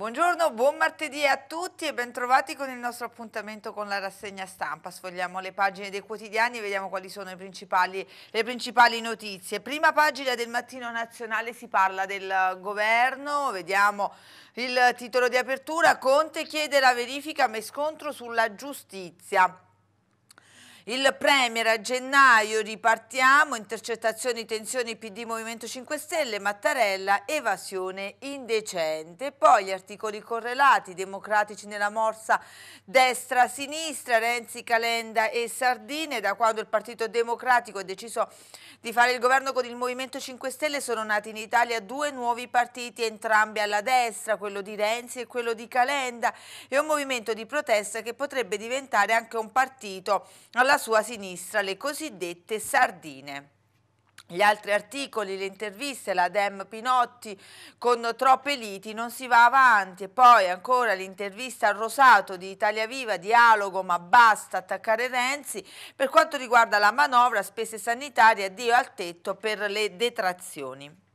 Buongiorno, buon martedì a tutti e bentrovati con il nostro appuntamento con la rassegna stampa. Sfogliamo le pagine dei quotidiani e vediamo quali sono principali, le principali notizie. Prima pagina del Mattino Nazionale si parla del governo, vediamo il titolo di apertura. Conte chiede la verifica ma scontro sulla giustizia. Il Premier a gennaio ripartiamo, intercettazioni, tensioni, PD Movimento 5 Stelle, Mattarella, evasione indecente. Poi gli articoli correlati, democratici nella morsa destra-sinistra, Renzi, Calenda e Sardine. Da quando il Partito Democratico ha deciso di fare il governo con il Movimento 5 Stelle sono nati in Italia due nuovi partiti, entrambi alla destra, quello di Renzi e quello di Calenda. E un movimento di protesta che potrebbe diventare anche un partito alla sua sinistra le cosiddette sardine. Gli altri articoli, le interviste, la Dem Pinotti con troppe liti non si va avanti e poi ancora l'intervista al Rosato di Italia Viva, dialogo ma basta attaccare Renzi. Per quanto riguarda la manovra, spese sanitarie, addio al tetto per le detrazioni.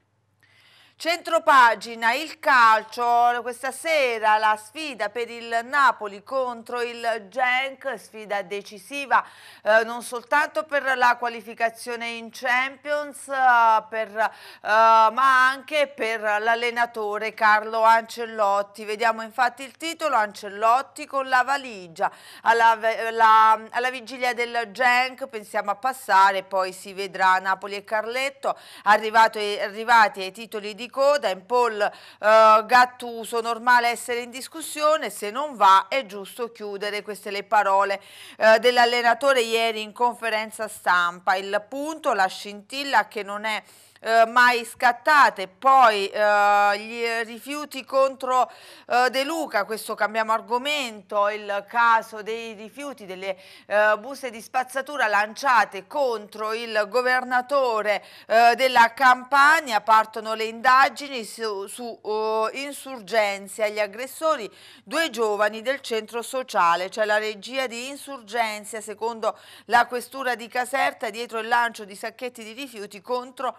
Centropagina, il calcio, questa sera la sfida per il Napoli contro il Genk, sfida decisiva eh, non soltanto per la qualificazione in Champions, eh, per, eh, ma anche per l'allenatore Carlo Ancellotti. Vediamo infatti il titolo, Ancellotti con la valigia. Alla, la, alla vigilia del Genk pensiamo a passare, poi si vedrà Napoli e Carletto, arrivato, arrivati ai titoli di di coda, in poll eh, Gattuso normale essere in discussione, se non va è giusto chiudere, queste le parole eh, dell'allenatore ieri in conferenza stampa, il punto, la scintilla che non è eh, mai scattate. Poi eh, gli rifiuti contro eh, De Luca, questo cambiamo argomento, il caso dei rifiuti, delle eh, buste di spazzatura lanciate contro il governatore eh, della Campania, partono le indagini su, su uh, insurgenze agli aggressori, due giovani del centro sociale, cioè la regia di insurgenza secondo la questura di Caserta dietro il lancio di sacchetti di rifiuti contro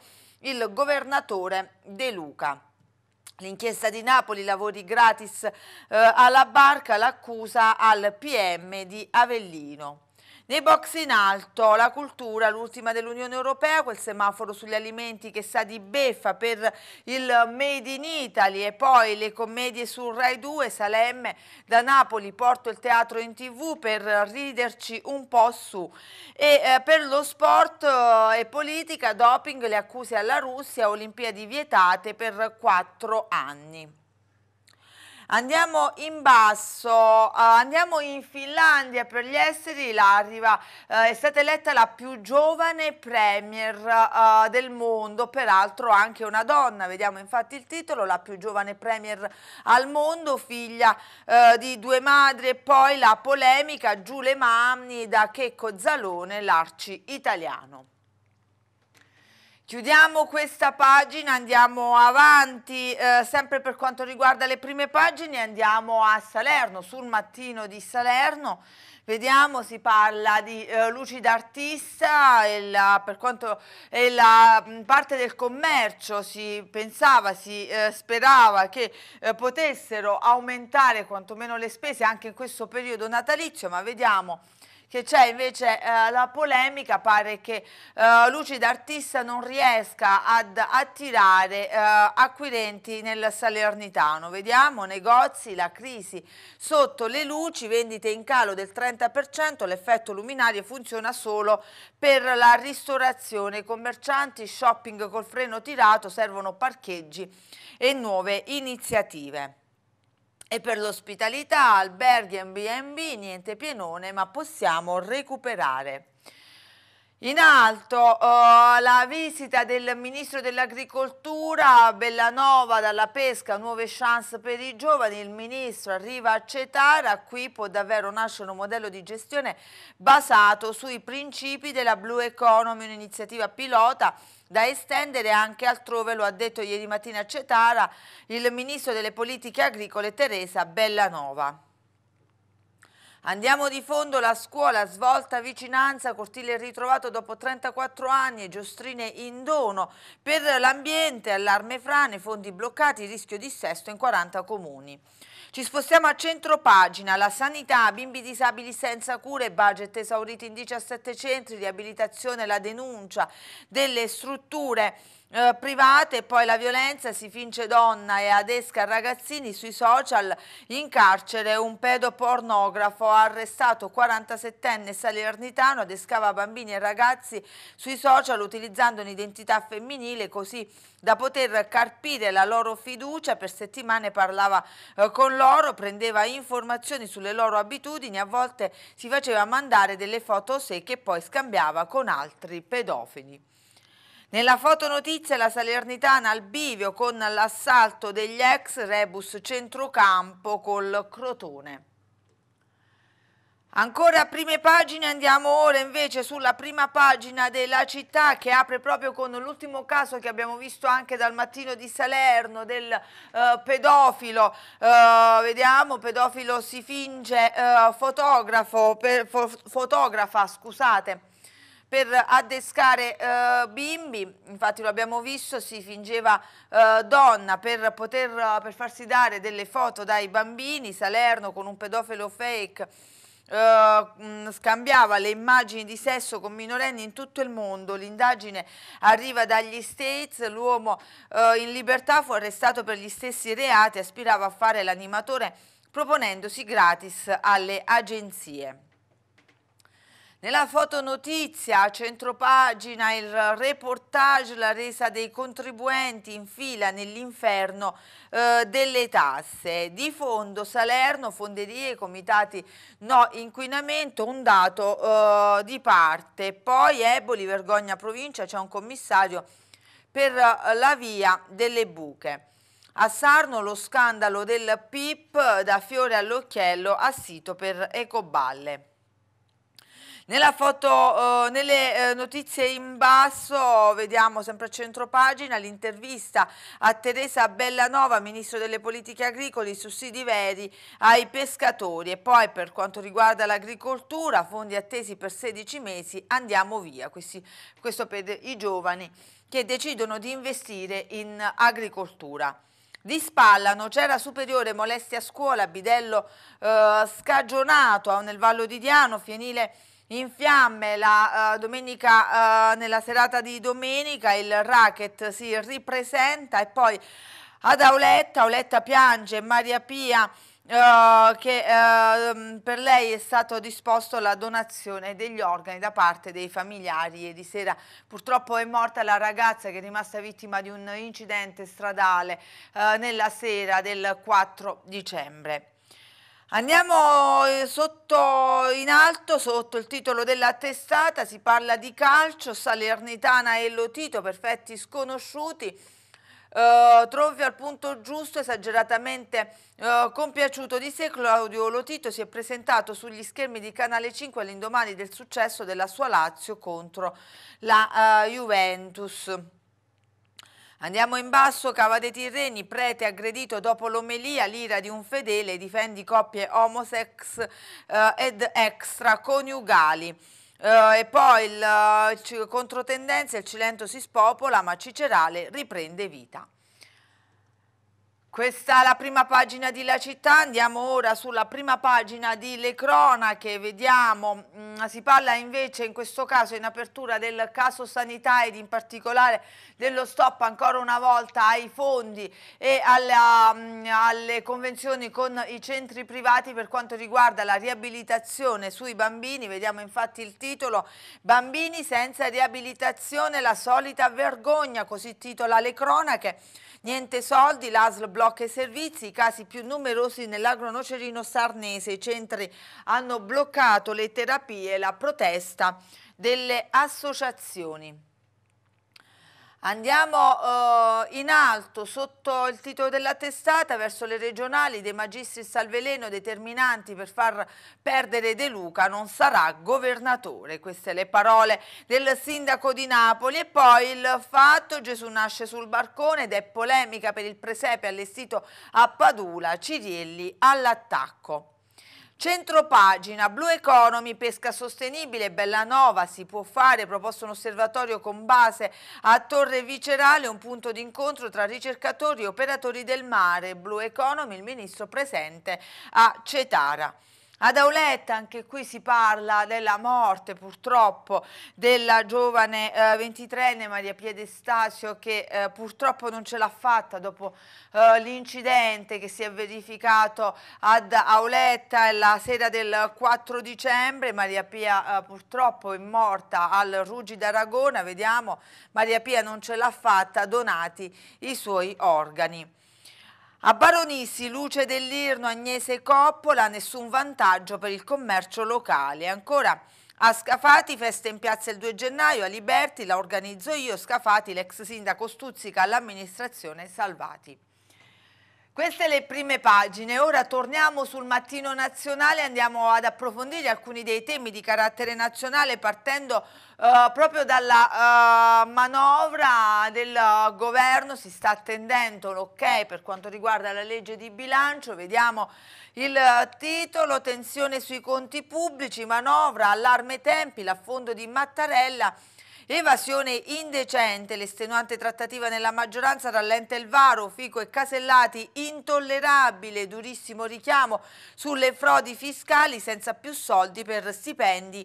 il governatore De Luca. L'inchiesta di Napoli, lavori gratis eh, alla barca, l'accusa al PM di Avellino. Nei box in alto, la cultura, l'ultima dell'Unione Europea, quel semaforo sugli alimenti che sa di beffa per il Made in Italy e poi le commedie su Rai 2, Salemme, da Napoli porto il teatro in tv per riderci un po' su. E eh, per lo sport eh, e politica, doping, le accuse alla Russia, Olimpiadi vietate per quattro anni. Andiamo in basso, uh, andiamo in Finlandia per gli esteri, là uh, eh, è stata eletta la più giovane premier uh, del mondo, peraltro anche una donna, vediamo infatti il titolo, la più giovane premier al mondo, figlia di due madri e poi la polemica giù le mani da Checco Zalone, l'arci italiano. Chiudiamo questa pagina, andiamo avanti, eh, sempre per quanto riguarda le prime pagine, andiamo a Salerno, sul mattino di Salerno, vediamo, si parla di eh, lucida artista e per quanto e la mm, parte del commercio si pensava, si eh, sperava che eh, potessero aumentare quantomeno le spese anche in questo periodo natalizio, ma vediamo che c'è invece eh, la polemica, pare che eh, Lucida Artista non riesca ad attirare eh, acquirenti nel Salernitano. Vediamo, negozi, la crisi sotto le luci, vendite in calo del 30%, l'effetto luminario funziona solo per la ristorazione. I commercianti, shopping col freno tirato, servono parcheggi e nuove iniziative. E per l'ospitalità, alberghi e B&B, niente pienone, ma possiamo recuperare. In alto uh, la visita del Ministro dell'Agricoltura Bellanova dalla pesca, nuove chance per i giovani, il Ministro arriva a Cetara, qui può davvero nascere un modello di gestione basato sui principi della Blue Economy, un'iniziativa pilota da estendere anche altrove, lo ha detto ieri mattina a Cetara il Ministro delle Politiche Agricole Teresa Bellanova. Andiamo di fondo, la scuola svolta vicinanza, Cortile ritrovato dopo 34 anni e Giostrine in dono. Per l'ambiente, allarme frane, fondi bloccati, rischio di sesto in 40 comuni. Ci spostiamo a centro pagina, la sanità, bimbi disabili senza cure, budget esauriti in 17 centri, riabilitazione, la denuncia delle strutture eh, private e poi la violenza si finge donna e adesca ragazzini sui social in carcere un pedopornografo ha arrestato 47enne salernitano adescava bambini e ragazzi sui social utilizzando un'identità femminile così da poter carpire la loro fiducia per settimane parlava eh, con loro prendeva informazioni sulle loro abitudini a volte si faceva mandare delle foto secche e poi scambiava con altri pedofili nella fotonotizia la Salernitana al bivio con l'assalto degli ex Rebus centrocampo col Crotone. Ancora a prime pagine andiamo ora invece sulla prima pagina della città che apre proprio con l'ultimo caso che abbiamo visto anche dal mattino di Salerno del eh, pedofilo, eh, vediamo, pedofilo si finge eh, fotografo, per, fo, fotografa, scusate per addescare eh, bimbi, infatti lo abbiamo visto, si fingeva eh, donna per, poter, eh, per farsi dare delle foto dai bambini, Salerno con un pedofilo fake Uh, scambiava le immagini di sesso con minorenni in tutto il mondo. L'indagine arriva dagli States, l'uomo uh, in libertà fu arrestato per gli stessi reati, aspirava a fare l'animatore proponendosi gratis alle agenzie. Nella fotonotizia a centropagina il reportage la resa dei contribuenti in fila nell'inferno eh, delle tasse. Di fondo Salerno, fonderie, comitati no inquinamento, un dato eh, di parte. Poi Eboli, vergogna provincia, c'è un commissario per la via delle buche. A Sarno lo scandalo del PIP da fiore all'occhiello a sito per Ecoballe. Nella foto, eh, nelle eh, notizie in basso vediamo sempre a centro pagina l'intervista a Teresa Bellanova, Ministro delle Politiche Agricole, sussidi veri ai pescatori e poi per quanto riguarda l'agricoltura, fondi attesi per 16 mesi, andiamo via, Questi, questo per i giovani che decidono di investire in agricoltura. Di spalla, Nocera Superiore, molestia a scuola, bidello eh, scagionato nel Vallo di Diano, fienile in fiamme la uh, domenica, uh, nella serata di domenica il racket si ripresenta e poi ad Auletta, Auletta piange, Maria Pia uh, che ehm, per lei è stato disposto la donazione degli organi da parte dei familiari e di sera purtroppo è morta la ragazza che è rimasta vittima di un incidente stradale nella sera del 4 dicembre. Andiamo eh, sotto in alto, sotto il titolo della testata, si parla di calcio, Salernitana e Lotito, perfetti sconosciuti, eh, trovi al punto giusto, esageratamente eh, compiaciuto di sé, Claudio Lotito si è presentato sugli schermi di Canale 5 all'indomani del successo della sua Lazio contro la eh, Juventus. Andiamo in basso, Cava dei Tirreni, prete aggredito dopo l'omelia, l'ira di un fedele, difendi coppie homosex eh, ed extraconiugali. Uh, eh, e poi il uh, controtendenza, il Cilento si spopola, ma Cicerale riprende vita. Questa è la prima pagina di La Città, andiamo ora sulla prima pagina di Le Cronache, vediamo, mm, si parla invece in questo caso in apertura del caso sanità ed in particolare dello stop ancora una volta ai fondi e alla, mm, alle convenzioni con i centri privati per quanto riguarda la riabilitazione sui bambini, vediamo infatti il titolo Bambini senza riabilitazione, la solita vergogna, così titola Le Cronache Niente soldi, l'ASL blocca i servizi, i casi più numerosi nell'agronocerino sarnese, i centri hanno bloccato le terapie, la protesta delle associazioni. Andiamo eh, in alto, sotto il titolo della testata, verso le regionali dei magistri Salveleno determinanti per far perdere De Luca, non sarà governatore. Queste le parole del sindaco di Napoli. E poi il fatto, Gesù nasce sul barcone ed è polemica per il presepe allestito a Padula, Cirielli all'attacco. Centropagina, Blue Economy, pesca sostenibile, Bellanova, si può fare, proposto un osservatorio con base a Torre Vicerale, un punto d'incontro tra ricercatori e operatori del mare, Blue Economy, il ministro presente a Cetara. Ad Auletta anche qui si parla della morte purtroppo della giovane eh, 23enne Maria Piedestasio che eh, purtroppo non ce l'ha fatta dopo eh, l'incidente che si è verificato ad Auletta la sera del 4 dicembre. Maria Pia eh, purtroppo è morta al Ruggi d'Aragona, vediamo Maria Pia non ce l'ha fatta, donati i suoi organi. A Baronissi, Luce dell'Irno, Agnese Coppola, nessun vantaggio per il commercio locale. Ancora a Scafati, festa in piazza il 2 gennaio, a Liberti la organizzo io, Scafati, l'ex sindaco Stuzzica, l'amministrazione Salvati. Queste le prime pagine, ora torniamo sul mattino nazionale, andiamo ad approfondire alcuni dei temi di carattere nazionale partendo eh, proprio dalla eh, manovra del governo, si sta attendendo l'ok per quanto riguarda la legge di bilancio, vediamo il titolo, tensione sui conti pubblici, manovra, allarme tempi, l'affondo di Mattarella, Evasione indecente, l'estenuante trattativa nella maggioranza rallenta il varo, Fico e Casellati, intollerabile, durissimo richiamo sulle frodi fiscali senza più soldi per stipendi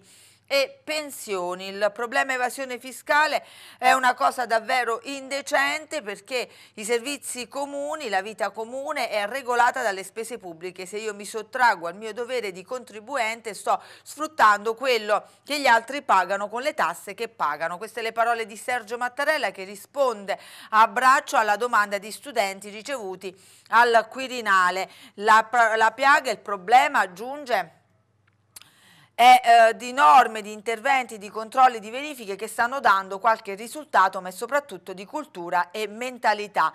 e pensioni. Il problema evasione fiscale è una cosa davvero indecente perché i servizi comuni, la vita comune è regolata dalle spese pubbliche. Se io mi sottraggo al mio dovere di contribuente sto sfruttando quello che gli altri pagano con le tasse che pagano. Queste le parole di Sergio Mattarella che risponde a braccio alla domanda di studenti ricevuti al Quirinale. La, la piaga, il problema aggiunge è eh, di norme, di interventi, di controlli, di verifiche che stanno dando qualche risultato, ma soprattutto di cultura e mentalità.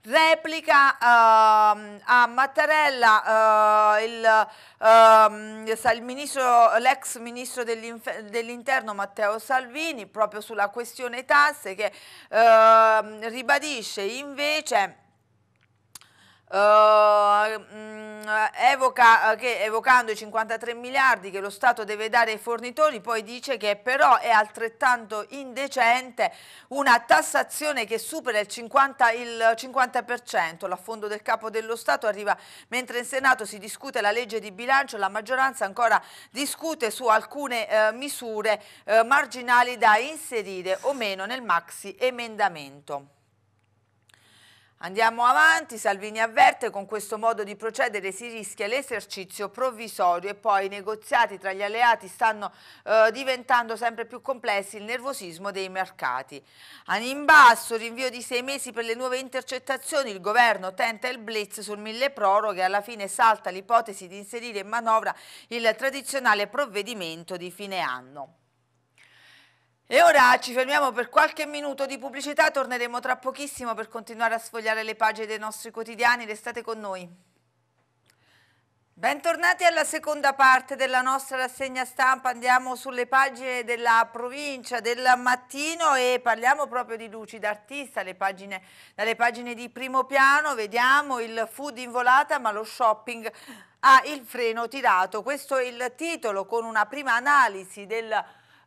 Replica ehm, a Mattarella eh, il, ehm, l'ex ministro dell'interno dell Matteo Salvini proprio sulla questione tasse che ehm, ribadisce invece Uh, evoca eh, che evocando i 53 miliardi che lo Stato deve dare ai fornitori poi dice che però è altrettanto indecente una tassazione che supera il 50%, il 50 l'affondo del capo dello Stato arriva mentre in Senato si discute la legge di bilancio, la maggioranza ancora discute su alcune eh, misure eh, marginali da inserire o meno nel maxi emendamento. Andiamo avanti, Salvini avverte con questo modo di procedere si rischia l'esercizio provvisorio e poi i negoziati tra gli alleati stanno eh, diventando sempre più complessi, il nervosismo dei mercati. Animbasso, rinvio di sei mesi per le nuove intercettazioni, il governo tenta il blitz sul mille proroghe e alla fine salta l'ipotesi di inserire in manovra il tradizionale provvedimento di fine anno. E ora ci fermiamo per qualche minuto di pubblicità, torneremo tra pochissimo per continuare a sfogliare le pagine dei nostri quotidiani, restate con noi. Bentornati alla seconda parte della nostra rassegna stampa, andiamo sulle pagine della provincia del mattino e parliamo proprio di luci d'artista, dalle pagine di primo piano vediamo il food in volata ma lo shopping ha il freno tirato, questo è il titolo con una prima analisi del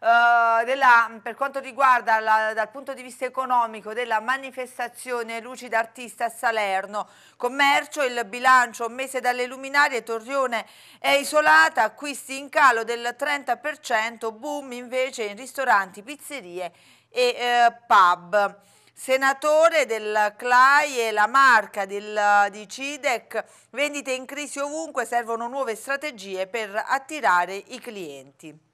eh, della, per quanto riguarda la, dal punto di vista economico della manifestazione Lucida Artista a Salerno. Commercio, il bilancio mese dalle luminarie, Torrione è isolata, acquisti in calo del 30%, boom invece in ristoranti, pizzerie e eh, pub. Senatore del CLAI e la marca del, di Cidec, vendite in crisi ovunque, servono nuove strategie per attirare i clienti.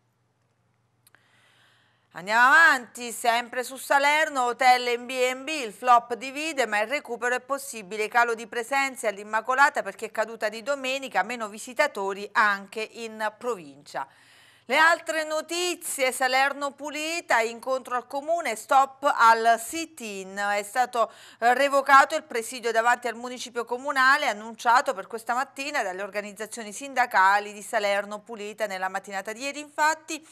Andiamo avanti, sempre su Salerno, hotel in B&B, il flop divide ma il recupero è possibile, calo di presenze all'Immacolata perché è caduta di domenica, meno visitatori anche in provincia. Le altre notizie, Salerno Pulita, incontro al comune, stop al sit-in. È stato revocato il presidio davanti al municipio comunale annunciato per questa mattina dalle organizzazioni sindacali di Salerno Pulita nella mattinata di ieri. Infatti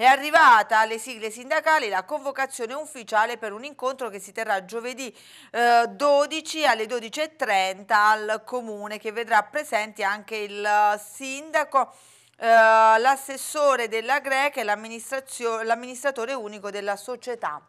è arrivata alle sigle sindacali la convocazione ufficiale per un incontro che si terrà giovedì eh, 12 alle 12.30 al Comune che vedrà presenti anche il eh, sindaco Uh, l'assessore della Greca e l'amministratore unico della società.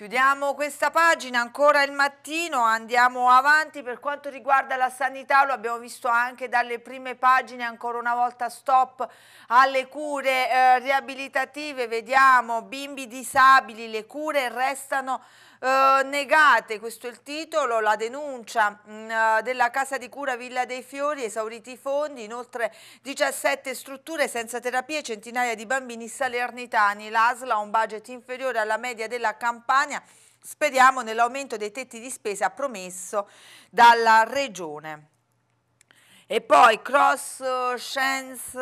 Chiudiamo questa pagina, ancora il mattino, andiamo avanti per quanto riguarda la sanità, lo abbiamo visto anche dalle prime pagine, ancora una volta stop alle cure eh, riabilitative, vediamo bimbi disabili, le cure restano eh, negate, questo è il titolo, la denuncia mh, mm, eh, della casa di cura Villa dei Fiori, esauriti i fondi, inoltre 17 strutture senza terapie, centinaia di bambini salernitani, l'ASLA ha un budget inferiore alla media della Campania, speriamo nell'aumento dei tetti di spesa promesso dalla Regione. E poi Cross eh, Science,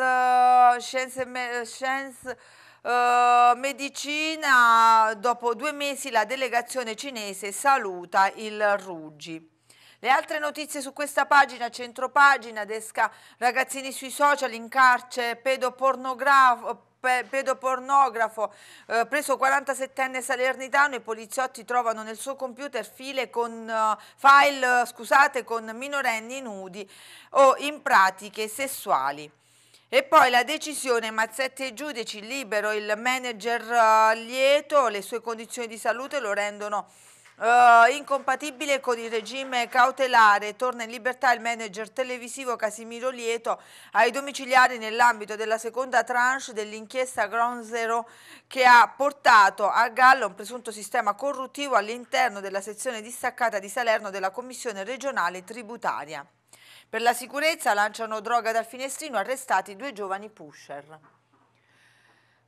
science, science eh, medicina, dopo due mesi la delegazione cinese saluta il Ruggi. Le altre notizie su questa pagina, centropagina, desca ragazzini sui social in carcere, pedopornografo, pedopornografo eh, preso 47enne salernitano i poliziotti trovano nel suo computer file con eh, file scusate con minorenni nudi o in pratiche sessuali e poi la decisione, Mazzetti e giudici, libero il manager eh, lieto, le sue condizioni di salute lo rendono uh, incompatibile con il regime cautelare. Torna in libertà il manager televisivo Casimiro Lieto ai domiciliari nell'ambito della seconda tranche dell'inchiesta Ground Zero che ha portato a Gallo un presunto sistema corruttivo all'interno della sezione distaccata di Salerno della Commissione regionale tributaria. Per la sicurezza lanciano droga dal finestrino arrestati due giovani pusher.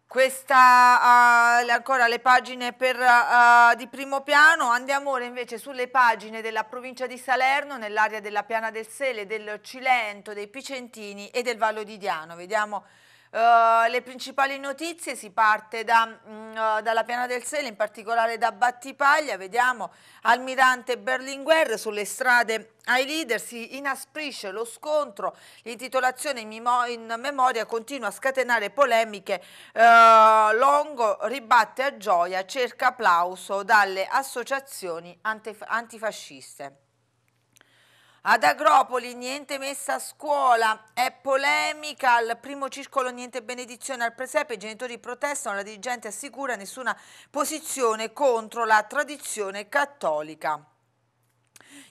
Questa uh, ancora le pagine per, uh, di primo piano, andiamo ora invece sulle pagine della provincia di Salerno, nell'area della Piana del Sele, del Cilento, dei Picentini e del Vallo di Diano. Vediamo Uh, le principali notizie si parte da, mh, mm, eh, dalla Piana del Sele, in particolare da Battipaglia, vediamo Almirante Berlinguer sulle strade ai leader, si inasprisce lo scontro, l'intitolazione in memoria continua a scatenare polemiche, uh, Longo ribatte a gioia, cerca applauso dalle associazioni antifasciste. Ad Agropoli niente messa a scuola, è polemica, al primo circolo niente benedizione al presepe, i genitori protestano, la dirigente assicura nessuna posizione contro la tradizione cattolica.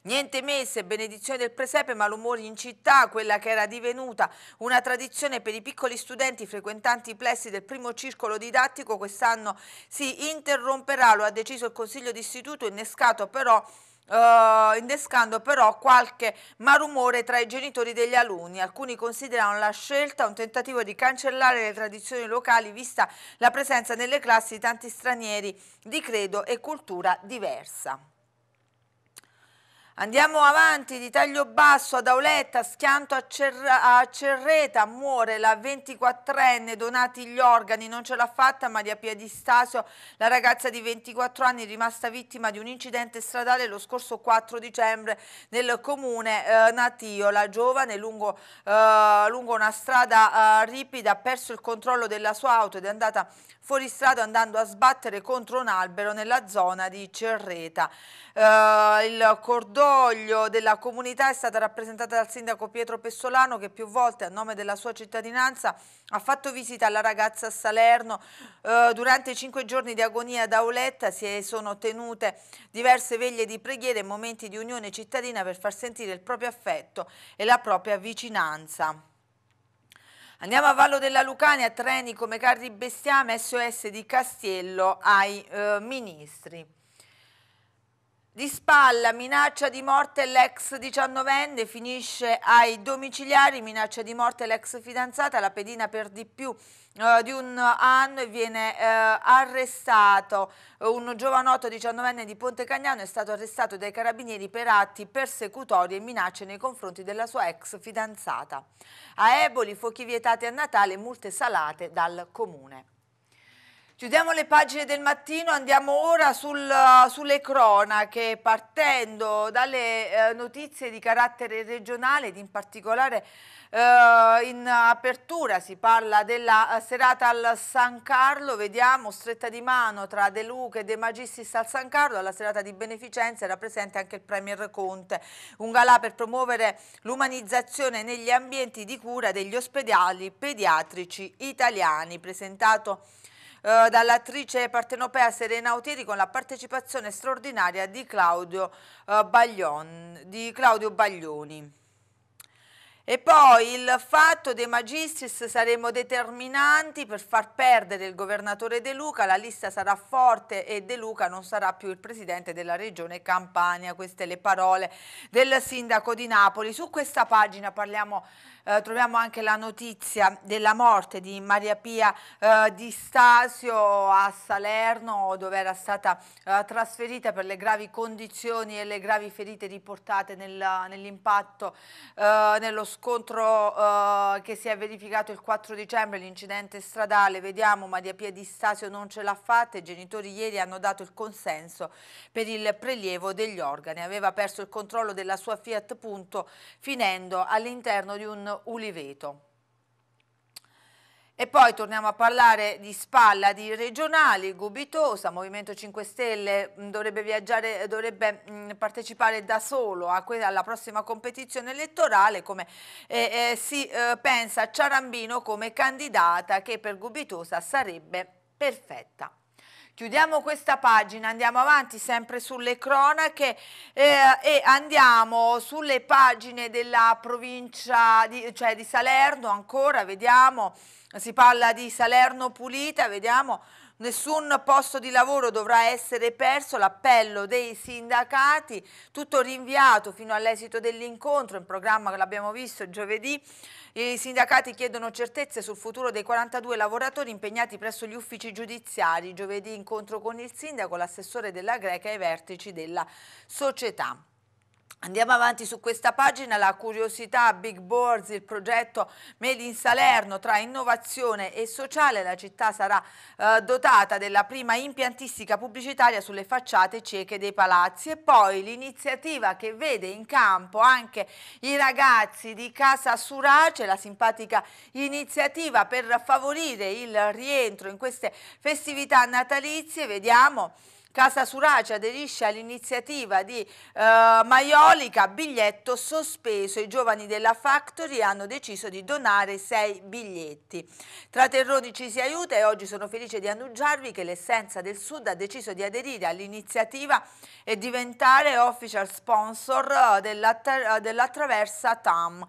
Niente messe, benedizione del presepe, malumori in città, quella che era divenuta una tradizione per i piccoli studenti frequentanti i plessi del primo circolo didattico, quest'anno si interromperà, lo ha deciso il Consiglio d'Istituto, innescato però eh, indescando però qualche marumore tra i genitori degli alunni. Alcuni considerano la scelta un tentativo di cancellare le tradizioni locali vista la presenza nelle classi di tanti stranieri di credo e cultura diversa. Andiamo avanti di taglio basso ad Auletta, schianto a, Cer a Cerreta, muore la 24enne, donati gli organi, non ce l'ha fatta Maria Pia Di Stasio, la ragazza di 24 anni rimasta vittima di un incidente stradale lo scorso 4 dicembre nel comune eh, Natio. La giovane lungo, eh, lungo una strada eh, ripida ha perso il controllo della sua auto ed è andata fuori strada andando a sbattere contro un albero nella zona di Cerreta. Eh, il cordone cordoglio della comunità è stata rappresentata dal sindaco Pietro Pessolano che più volte a nome della sua cittadinanza ha fatto visita alla ragazza a Salerno. Eh, durante i cinque giorni di agonia da Auletta si sono tenute diverse veglie di preghiere e momenti di unione cittadina per far sentire il proprio affetto e la propria vicinanza. Andiamo a Vallo della Lucania, treni come carri bestiame, SOS di Castiello ai eh, ministri. Di spalla, minaccia di morte l'ex diciannovenne, finisce ai domiciliari, minaccia di morte l'ex fidanzata, la pedina per di più eh, di un anno e viene eh, arrestato. Un giovanotto diciannovenne di Ponte Cagnano è stato arrestato dai carabinieri per atti persecutori e minacce nei confronti della sua ex fidanzata. A Eboli, fuochi vietati a Natale, multe salate dal comune. Chiudiamo le pagine del mattino, andiamo ora sul, sulle cronache, partendo dalle eh, notizie di carattere regionale ed in particolare eh, in apertura si parla della eh, serata al San Carlo, vediamo stretta di mano tra De Luca e De Magistris al San Carlo, alla serata di beneficenza era presente anche il Premier Conte, un galà per promuovere l'umanizzazione negli ambienti di cura degli ospedali pediatrici italiani, presentato eh, dall'attrice partenopea Serena Autieri con la partecipazione straordinaria di Claudio, eh, Baglion, di Claudio Baglioni. E poi il fatto dei magistris saremo determinanti per far perdere il governatore De Luca, la lista sarà forte e De Luca non sarà più il presidente della regione Campania, queste le parole del sindaco di Napoli. Su questa pagina parliamo eh, troviamo anche la notizia della morte di Maria Pia eh, di Stasio a Salerno dove era stata eh, trasferita per le gravi condizioni e le gravi ferite riportate nel, nell'impatto eh, nello scontro eh, che si è verificato il 4 dicembre, l'incidente stradale, vediamo Maria Pia di Stasio non ce l'ha fatta, i genitori ieri hanno dato il consenso per il prelievo degli organi, aveva perso il controllo della sua Fiat Punto finendo all'interno di un Uliveto. E poi torniamo a parlare di spalla di regionali, Gubitosa, Movimento 5 Stelle mm, dovrebbe, viaggiare, dovrebbe mm, partecipare da solo alla prossima competizione elettorale, come eh, eh, si eh, pensa a Ciarambino come candidata che per Gubitosa sarebbe perfetta. Chiudiamo questa pagina, andiamo avanti sempre sulle cronache eh, e andiamo sulle pagine della provincia di, cioè di Salerno ancora, vediamo, si parla di Salerno pulita, vediamo Nessun posto di lavoro dovrà essere perso, l'appello dei sindacati, tutto rinviato fino all'esito dell'incontro, in programma che l'abbiamo visto giovedì i sindacati chiedono certezze sul futuro dei 42 lavoratori impegnati presso gli uffici giudiziari. Giovedì incontro con il sindaco, l'assessore della Greca e i vertici della società. Andiamo avanti su questa pagina, la curiosità Big Boards, il progetto Made in Salerno tra innovazione e sociale, la città sarà eh, dotata della prima impiantistica pubblicitaria sulle facciate cieche dei palazzi e poi l'iniziativa che vede in campo anche i ragazzi di Casa Surace, la simpatica iniziativa per favorire il rientro in queste festività natalizie, vediamo Casa Surace aderisce all'iniziativa di eh, Maiolica, biglietto sospeso. I giovani della Factory hanno deciso di donare sei biglietti. Tra Terroni ci si aiuta e oggi sono felice di annunciarvi che l'Essenza del Sud ha deciso di aderire all'iniziativa e diventare official sponsor dell'attraversa della TAM.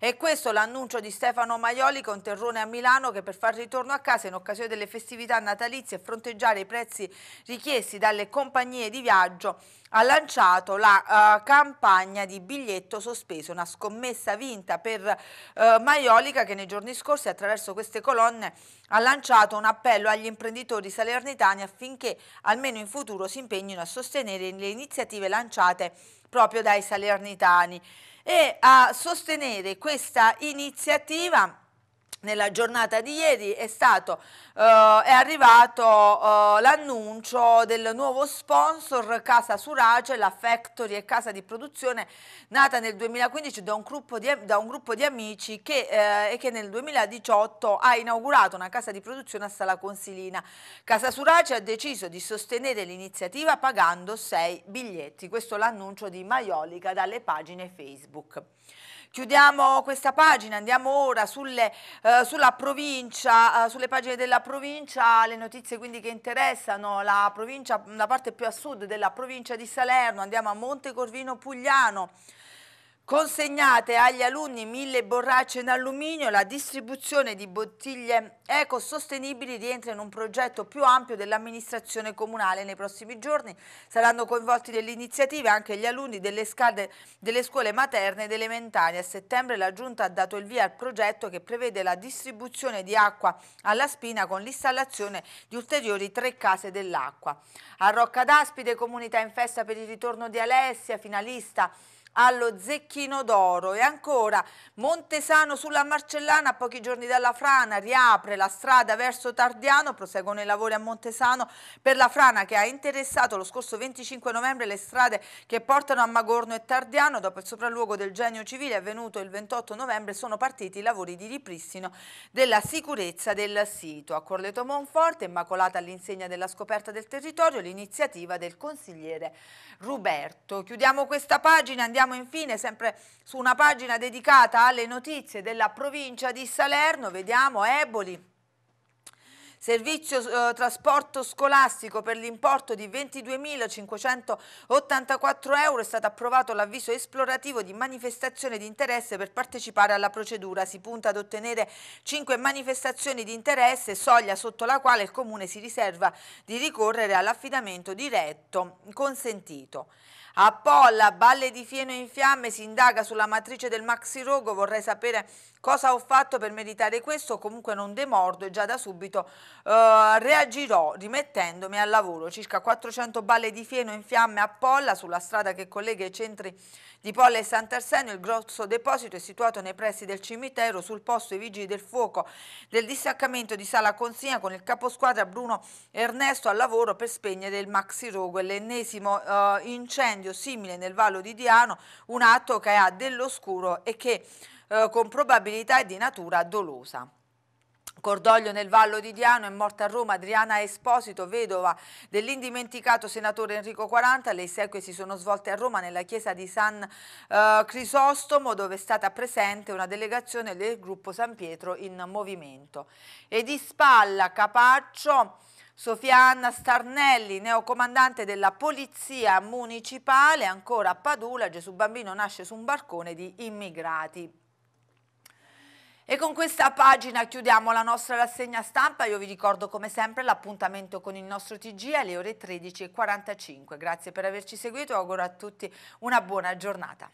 E questo l'annuncio di Stefano Maioli con Terrone a Milano che per far ritorno a casa in occasione delle festività natalizie e fronteggiare i prezzi richiesti dalle compagnie di viaggio ha lanciato la uh, campagna di biglietto sospeso, una scommessa vinta per uh, eh, Maiolica che nei giorni scorsi attraverso queste colonne ha lanciato un appello agli imprenditori salernitani affinché almeno in futuro si impegnino a sostenere le iniziative lanciate proprio dai salernitani e a sostenere questa iniziativa nella giornata di ieri è, stato, uh, è arrivato uh, l'annuncio del nuovo sponsor Casa Surace, la factory e casa di produzione nata nel 2015 da un gruppo di, un gruppo di amici che, uh, che, nel 2018 ha inaugurato una casa di produzione a Sala Consilina. Casa Surace ha deciso di sostenere l'iniziativa pagando 6 biglietti. Questo è l'annuncio di Maiolica dalle pagine Facebook. Chiudiamo questa pagina, andiamo ora sulle, eh, sulla provincia, eh, sulle pagine della provincia, le notizie quindi che interessano la, la parte più a sud della provincia di Salerno, andiamo a Monte Corvino Pugliano. Consegnate agli alunni mille borracce in alluminio, la distribuzione di bottiglie ecosostenibili rientra in un progetto più ampio dell'amministrazione comunale. Nei prossimi giorni saranno coinvolti nell'iniziativa anche gli alunni delle, scade, delle scuole materne ed elementari. A settembre la Giunta ha dato il via al progetto che prevede la distribuzione di acqua alla spina con l'installazione di ulteriori tre case dell'acqua. A Rocca d'Aspide, comunità in festa per il ritorno di Alessia, finalista allo Zecchino d'Oro e ancora Montesano sulla Marcellana a pochi giorni dalla frana riapre la strada verso Tardiano, proseguono i lavori a Montesano per la frana che ha interessato lo scorso 25 novembre le strade che portano a Magorno e Tardiano dopo il sopralluogo del genio civile avvenuto il 28 novembre sono partiti i lavori di ripristino della sicurezza del sito. A Corleto Monforte, immacolata all'insegna della scoperta del territorio, l'iniziativa del consigliere Ruberto. Chiudiamo questa pagina, andiamo Andiamo infine sempre su una pagina dedicata alle notizie della provincia di Salerno, vediamo Eboli. Servizio eh, trasporto scolastico per l'importo di 22.584 euro è stato approvato l'avviso esplorativo di manifestazione di interesse per partecipare alla procedura. Si punta ad ottenere 5 manifestazioni di interesse, soglia sotto la quale il Comune si riserva di ricorrere all'affidamento diretto consentito. A Polla, Balle di Fieno in fiamme, si indaga sulla matrice del maxi rogo, vorrei sapere Cosa ho fatto per meritare questo? Comunque non demordo e già da subito eh, reagirò rimettendomi al lavoro. Circa 400 balle di fieno in fiamme a Polla sulla strada che collega i centri di Polla e Sant'Arsenio. Il grosso deposito è situato nei pressi del cimitero. Sul posto i vigili del fuoco del distaccamento di Sala Consigna con il caposquadra Bruno Ernesto al lavoro per spegnere il maxi rogo. L'ennesimo eh, incendio simile nel Vallo di Diano, un atto che ha dell'oscuro e che eh, con probabilità di natura dolosa. Cordoglio nel Vallo di Diano è morta a Roma Adriana Esposito, vedova dell'indimenticato senatore Enrico 40. Le esequie si sono svolte a Roma nella chiesa di San eh, Crisostomo dove è stata presente una delegazione del gruppo San Pietro in movimento. E di spalla Capaccio... Sofia Starnelli, neocomandante della Polizia Municipale, ancora a Padula, Gesù Bambino nasce su un barcone di immigrati. E con questa pagina chiudiamo la nostra rassegna stampa. Io vi ricordo come sempre l'appuntamento con il nostro TG alle ore 13.45. Grazie per averci seguito e auguro a tutti una buona giornata.